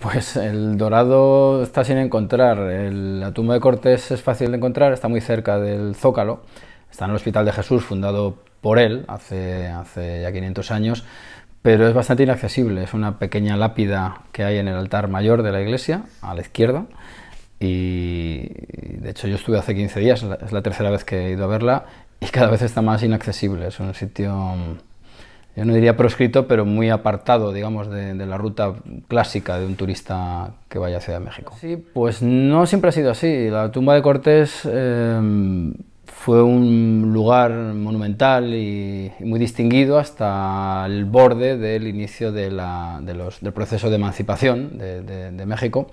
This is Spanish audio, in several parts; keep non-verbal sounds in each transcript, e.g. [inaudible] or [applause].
Pues el dorado está sin encontrar. la tumba de Cortés es fácil de encontrar, está muy cerca del Zócalo. Está en el Hospital de Jesús, fundado por él hace, hace ya 500 años, pero es bastante inaccesible. Es una pequeña lápida que hay en el altar mayor de la iglesia, a la izquierda. Y de hecho, yo estuve hace 15 días, es la tercera vez que he ido a verla, y cada vez está más inaccesible. Es un sitio yo no diría proscrito, pero muy apartado, digamos, de, la ruta clásica de un turista que vaya hacia México. Sí, pues no siempre ha sido así. La tumba de Cortés em, fue un lugar monumental y, muy distinguido hasta el borde del inicio del proceso de emancipación de, de México.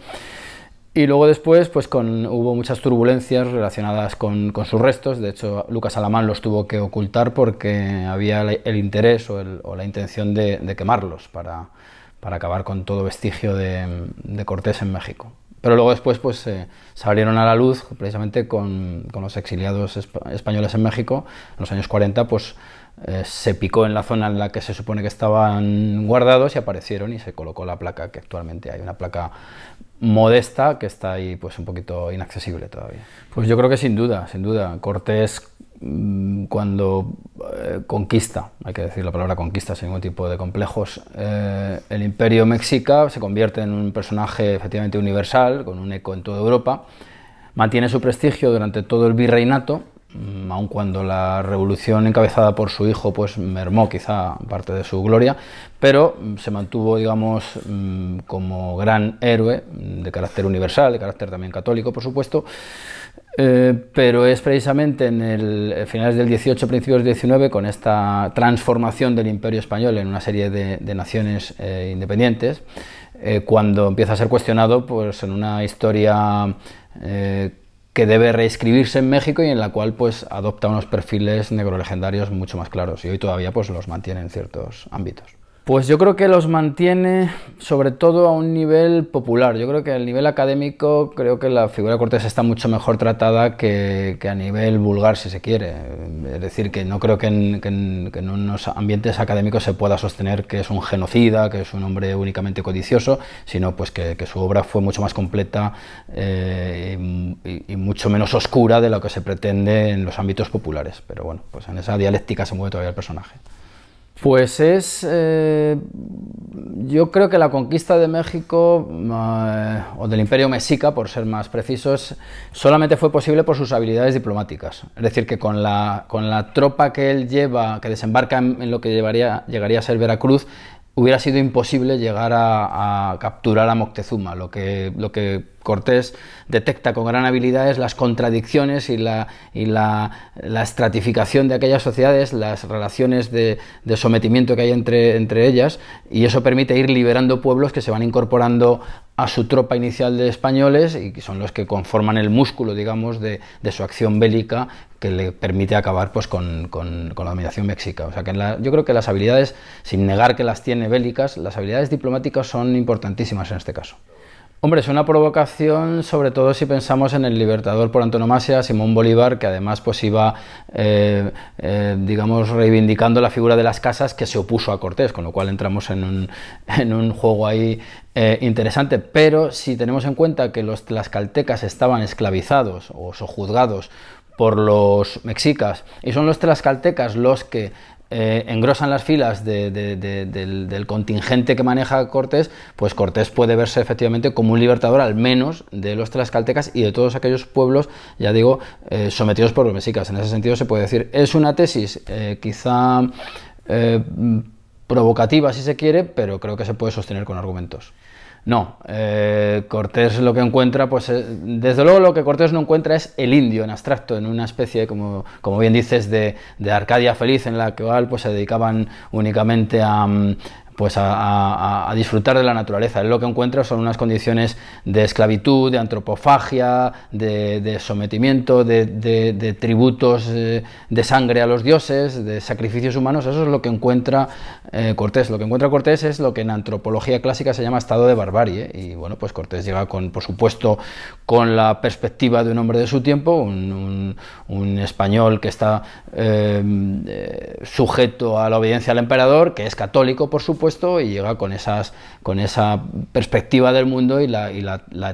Y luego después, pues con, hubo muchas turbulencias relacionadas con, sus restos. De hecho, Lucas Alamán los tuvo que ocultar porque había el interés o, la intención de, quemarlos para, para, acabar con todo vestigio de, Cortés en México. Pero luego después pues eh, salieron a la luz precisamente con, los exiliados españoles en México en los años 40, pues eh, se picó en la zona en la que se supone que estaban guardados y aparecieron y se colocó la placa que actualmente hay, una placa modesta que está ahí pues un poquito inaccesible todavía. Pues yo creo que sin duda, sin duda, Cortés mm, cuando eh, conquista, hay que decir la palabra conquista sin ningún tipo de complejos, eh, el imperio mexica se convierte en un personaje efectivamente universal, con un eco en toda Europa, mantiene su prestigio durante todo el virreinato Mm, aun cuando la revolución encabezada por su hijo pues mermó quizá parte de su gloria, pero mm, se mantuvo, digamos, mm, como gran héroe de carácter universal, de carácter también católico, por supuesto, eh, pero es precisamente en el eh, finales del 18, principios del 19, con esta transformación del imperio español en una serie de, naciones eh, independientes, cuando empieza a ser cuestionado pues, en una historia que debe reescribirse en México y en la cual pues adopta unos perfiles negrolegendarios mucho más claros y hoy todavía pues los mantiene en ciertos ámbitos. Pues yo creo que los mantiene sobre todo a un nivel popular. Yo creo que a nivel académico creo que la figura de Cortés está mucho mejor tratada que, a nivel vulgar si se quiere. Es decir, que no creo que en, unos ambientes académicos se pueda sostener que es un genocida, que es un hombre únicamente codicioso, sino pues que, su obra fue mucho más completa eh, y, mucho menos oscura de lo que se pretende en los ámbitos populares. Pero bueno, pues en esa dialéctica se mueve todavía el personaje. Pues es, eh, yo creo que la conquista de México, eh, o del imperio mexica, por ser más precisos, solamente fue posible por sus habilidades diplomáticas. Es decir, que con la, con la tropa que él lleva, que desembarca en, lo que llegaría a ser Veracruz, hubiera sido imposible llegar a, capturar a Moctezuma, lo que, lo que Cortés detecta con gran habilidad las contradicciones y, la, estratificación de aquellas sociedades, las relaciones de, sometimiento que hay entre, ellas, y eso permite ir liberando pueblos que se van incorporando a su tropa inicial de españoles y que son los que conforman el músculo, digamos, de, su acción bélica que le permite acabar pues, con, la dominación mexica. O sea que yo creo que las habilidades, sin negar que las tiene bélicas, las habilidades diplomáticas son importantísimas en este caso. Hombre, es una provocación, sobre todo si pensamos en el libertador por antonomasia, Simón Bolívar, que además pues iba, eh, eh, digamos, reivindicando la figura de las casas que se opuso a Cortés, con lo cual entramos en un, [laughs] juego ahí eh, interesante. Pero si tenemos en cuenta que los tlaxcaltecas estaban esclavizados o sojuzgados por los mexicas y son los tlaxcaltecas los que eh, engrosan las filas del, contingente que maneja Cortés, pues Cortés puede verse efectivamente como un libertador al menos de los tlaxcaltecas y de todos aquellos pueblos, ya digo, eh, sometidos por los mexicas. En ese sentido se puede decir, es una tesis eh, quizá provocativa si se quiere, pero creo que se puede sostener con argumentos. No, eh, Cortés lo que encuentra, pues eh, desde luego lo que Cortés no encuentra es el indio en abstracto, en una especie, como, como bien dices, de, de Arcadia feliz en la cual pues, se dedicaban únicamente a, mm, pues a, disfrutar de la naturaleza. Él lo que encuentra son unas condiciones de esclavitud, de antropofagia, de, sometimiento, de, tributos eh, de sangre a los dioses, de sacrificios humanos. Eso es lo que encuentra eh, Cortés. Lo que encuentra Cortés es lo que en antropología clásica se llama estado de barbarie. Y bueno, pues Cortés llega con, por supuesto, con la perspectiva de un hombre de su tiempo, un, español que está eh, sujeto a la obediencia al emperador, que es católico, por supuesto, y llega con, esas, con esa perspectiva del mundo y la,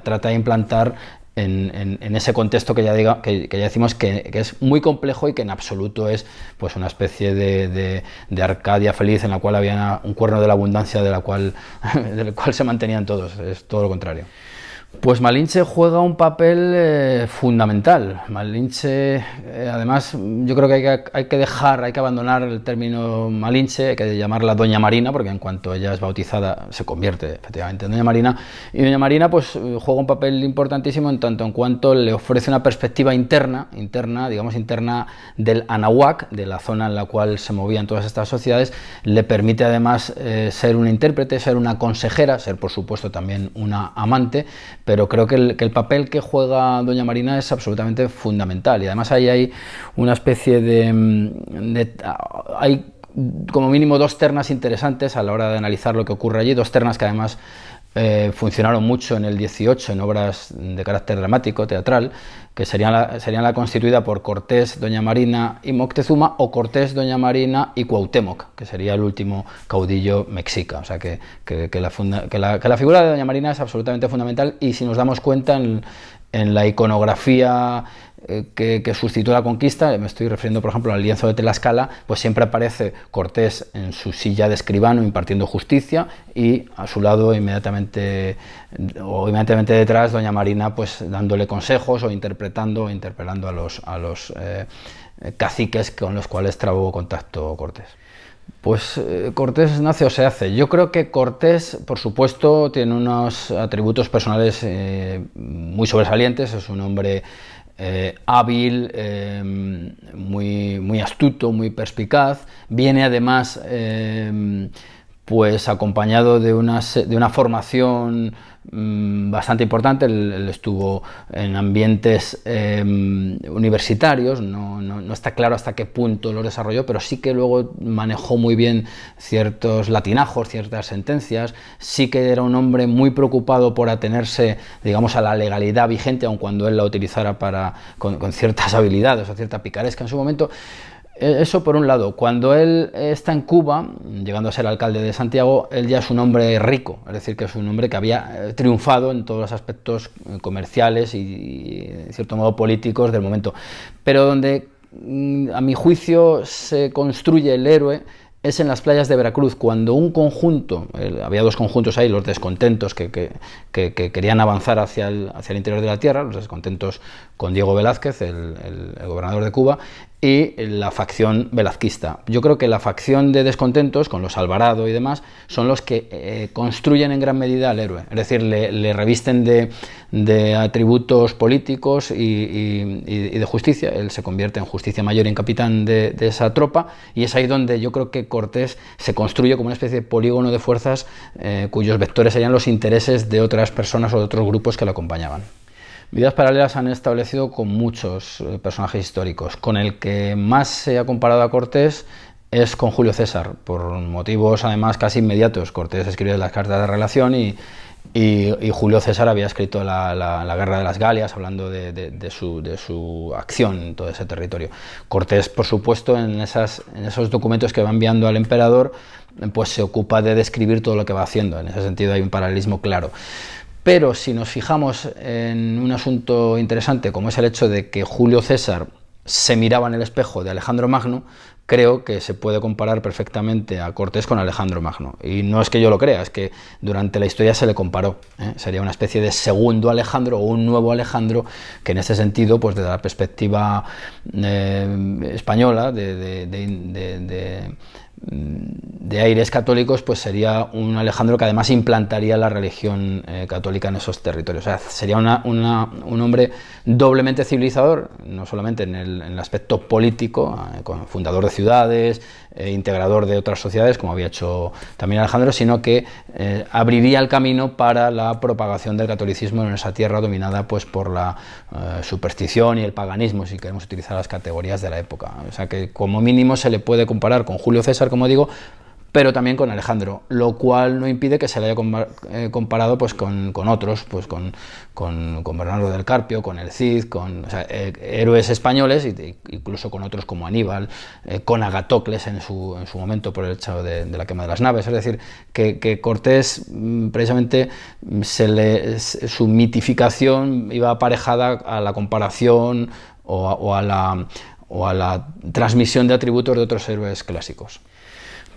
trata de implantar en, ese contexto que ya, que, ya decimos que, es muy complejo y que en absoluto es pues una especie de, Arcadia feliz en la cual había un cuerno de la abundancia de la [laughs] del cual se mantenían todos, es todo lo contrario. Pues Malinche juega un papel eh, fundamental. Malinche, eh, además, yo creo que hay, que dejar, hay que abandonar el término Malinche, hay que llamarla Doña Marina, porque en cuanto ella es bautizada se convierte efectivamente en Doña Marina. Y Doña Marina, pues, juega un papel importantísimo en tanto en cuanto le ofrece una perspectiva interna, interna, digamos interna del Anahuac, de la zona en la cual se movían todas estas sociedades, le permite además eh, ser una intérprete, ser una consejera, ser por supuesto también una amante pero creo que el, papel que juega Doña Marina es absolutamente fundamental y además ahí hay una especie de, mm, de ah, hay como mínimo dos ternas interesantes a la hora de analizar lo que ocurre allí, dos ternas que además eh, funcionaron mucho en el 18 en obras de carácter dramático, teatral, que serían la, la constituida por Cortés, Doña Marina y Moctezuma o Cortés, Doña Marina y Cuauhtémoc, que sería el último caudillo mexica. O sea que, la, que la, figura de Doña Marina es absolutamente fundamental y si nos damos cuenta en la iconografía eh, que, que, suscitó la conquista, me estoy refiriendo por ejemplo al lienzo de Tlaxcala, pues siempre aparece Cortés en su silla de escribano impartiendo justicia y a su lado inmediatamente o inmediatamente detrás doña Marina pues dándole consejos o interpretando o interpelando a los, eh, eh, caciques con los cuales trabó contacto Cortés. Pues Cortés nace o se hace. Yo creo que Cortés, por supuesto, tiene unos atributos personales muy sobresalientes. Es un hombre eh, hábil, eh, muy, muy astuto, muy perspicaz. Viene además eh, pues acompañado de una, de una formación mm, bastante importante, él, estuvo en ambientes em, universitarios, no, está claro hasta qué punto lo desarrolló, pero sí que luego manejó muy bien ciertos latinajos, ciertas sentencias, sí que era un hombre muy preocupado por atenerse, digamos, a la legalidad vigente, aun cuando él la utilizara para, con, con ciertas habilidades o cierta picaresca en su momento, eh, eso por un lado. Cuando él eh, está en Cuba, llegando a ser alcalde de Santiago, él ya es un hombre rico, es decir, que es un hombre que había eh, triunfado en todos los aspectos comerciales y, en cierto modo, políticos del momento. Pero donde, mm, a mi juicio, se construye el héroe es en las playas de Veracruz, cuando un conjunto, había dos conjuntos ahí, los descontentos que, querían avanzar hacia hacia el, interior de la Tierra, los descontentos con Diego Velázquez, el, gobernador de Cuba, y la facción velazquista. Yo creo que la facción de descontentos, con los Alvarado y demás, son los que eh, construyen en gran medida al héroe, es decir, le, revisten de, atributos políticos y, de justicia, él se convierte en justicia mayor y en capitán de, esa tropa, y es ahí donde yo creo que Cortés se construye como una especie de polígono de fuerzas eh, cuyos vectores serían los intereses de otras personas o de otros grupos que lo acompañaban. Vidas paralelas han establecido con muchos eh, personajes históricos. Con el que más se ha comparado a Cortés es con Julio César, por motivos además casi inmediatos. Cortés escribe las cartas de relación y, Julio César había escrito la, Guerra de las Galias, hablando de, su, acción en todo ese territorio. Cortés, por supuesto, en, en esos documentos que va enviando al emperador, pues se ocupa de describir todo lo que va haciendo. En ese sentido hay un paralelismo claro. Pero si nos fijamos en un asunto interesante como es el hecho de que Julio César se miraba en el espejo de Alejandro Magno, creo que se puede comparar perfectamente a Cortés con Alejandro Magno. Y no es que yo lo crea, es que durante la historia se le comparó. ¿eh? Sería una especie de segundo Alejandro o un nuevo Alejandro, que en ese sentido, pues desde la perspectiva eh, española, de de aires católicos, pues sería un Alejandro que además implantaría la religión eh, católica en esos territorios. O sea, sería un hombre doblemente civilizador, no solamente en el, aspecto político, eh, fundador de ciudades, eh, integrador de otras sociedades, como había hecho también Alejandro, sino que abriría el camino para la propagación del catolicismo en esa tierra dominada pues, por la superstición y el paganismo, si queremos utilizar las categorías de la época. O sea, que como mínimo se le puede comparar con Julio César, como digo, pero también con Alejandro, lo cual no impide que se le haya eh, comparado pues, con, otros, pues con, Bernardo del Carpio, con el Cid, con eh, héroes españoles, incluso con otros como Aníbal, eh, con Agatocles en su, momento por el hecho de, la quema de las naves. Es decir, que, Cortés mm, precisamente mm, su mitificación iba aparejada a la comparación o a la transmisión de atributos de otros héroes clásicos.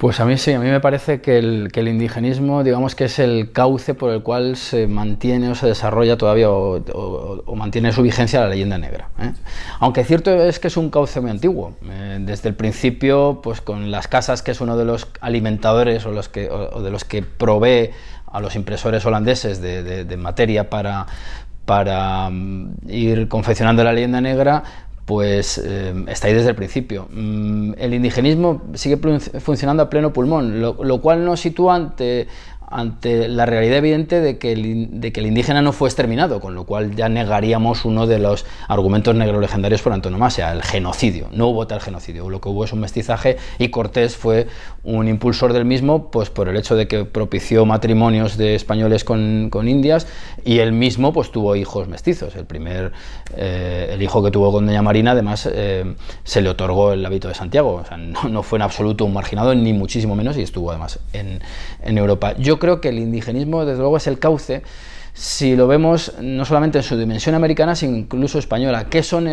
Pues a mí sí, a mí me parece que el, indigenismo, digamos que es el cauce por el cual se mantiene o se desarrolla todavía o, mantiene su vigencia la leyenda negra. ¿eh? Aunque cierto es que es un cauce muy antiguo. Eh, desde el principio, pues con las casas, que es uno de los alimentadores o, de los que provee a los impresores holandeses de, materia para mm, ir confeccionando la leyenda negra, pues em, está ahí desde el principio. Mm, el indigenismo sigue funcionando a pleno pulmón, lo, cual no sitúa ante ante la realidad evidente de que, el, de que, el, indígena no fue exterminado, con lo cual ya negaríamos uno de los argumentos negro legendarios por antonomasia, el genocidio. No hubo tal genocidio, lo que hubo es un mestizaje y Cortés fue un impulsor del mismo, pues por el hecho de que propició matrimonios de españoles con, indias y él mismo pues tuvo hijos mestizos. El primer, eh, el hijo que tuvo con Doña Marina, además eh, se le otorgó el hábito de Santiago, o sea, no, fue en absoluto un marginado, ni muchísimo menos, y estuvo además en, en Europa creo que el indigenismo, desde luego, es el cauce si lo vemos no solamente en su dimensión americana, sino incluso española. ¿Qué son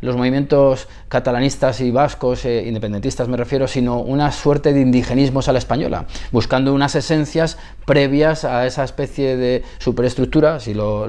los movimientos catalanistas y vascos, eh, independentistas me refiero, sino una suerte de indigenismos a la española, buscando unas esencias previas a esa especie de superestructura, si lo,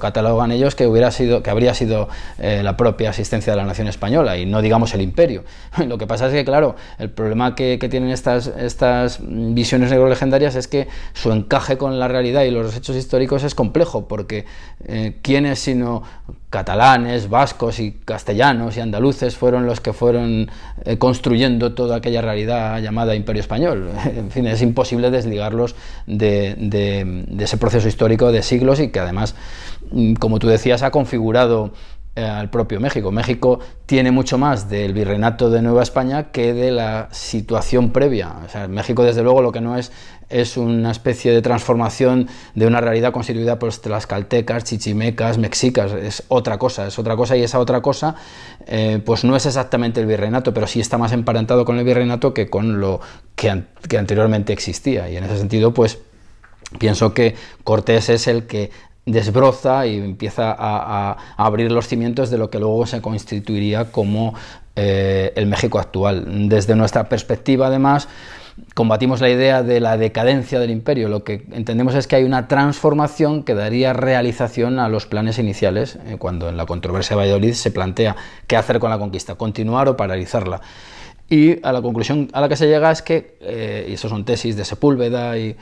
catalogan ellos, que, hubiera sido, que habría sido eh, la propia asistencia de la nación española y no digamos el imperio. [laughs] Lo que pasa es que, claro, el problema que, tienen estas, estas visiones negro legendarias es que su encaje con la realidad y los hechos históricos es complejo porque eh, quiénes quienes sino catalanes, vascos y castellanos y andaluces fueron los que fueron eh, construyendo toda aquella realidad llamada Imperio Español. [laughs] En fin, es imposible desligarlos de ese proceso histórico de siglos y que además, mm, como tú decías, ha configurado eh, al propio México. México tiene mucho más del virreinato de Nueva España que de la situación previa. México, desde luego, lo que no es es una especie de transformación de una realidad constituida por caltecas, chichimecas, mexicas, es otra cosa, es otra cosa y esa otra cosa eh, pues no es exactamente el virreinato, pero sí está más emparentado con el virreinato que con lo que, que anteriormente existía y en ese sentido pues pienso que Cortés es el que desbroza y empieza a, abrir los cimientos de lo que luego se constituiría como eh, el México actual. Desde nuestra perspectiva, además, combatimos la idea de la decadencia del imperio. Lo que entendemos es que hay una transformación que daría realización a los planes iniciales, eh, cuando en la controversia de Valladolid se plantea qué hacer con la conquista, continuar o paralizarla. Y a la conclusión a la que se llega es que, eh, y eso son tesis de Sepúlveda y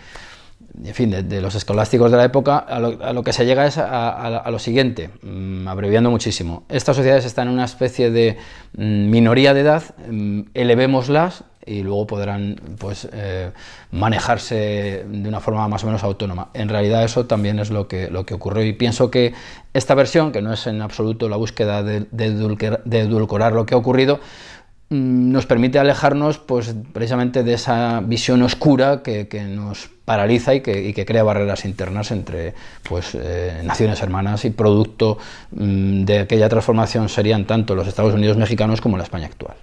en fin, de, los escolásticos de la época, a lo, que se llega es a, lo siguiente, mm, abreviando muchísimo. Estas sociedades están en una especie de mm, minoría de edad, mm, elevémoslas y luego podrán pues, eh, manejarse de una forma más o menos autónoma. En realidad eso también es lo que, lo que ocurrió y pienso que esta versión, que no es en absoluto la búsqueda de, de edulcorar lo que ha ocurrido, Mm, nos permite alejarnos pues, precisamente de esa visión oscura que, nos paraliza y que, crea barreras internas entre pues, eh, naciones hermanas y producto mm, de aquella transformación serían tanto los Estados Unidos mexicanos como la España actual.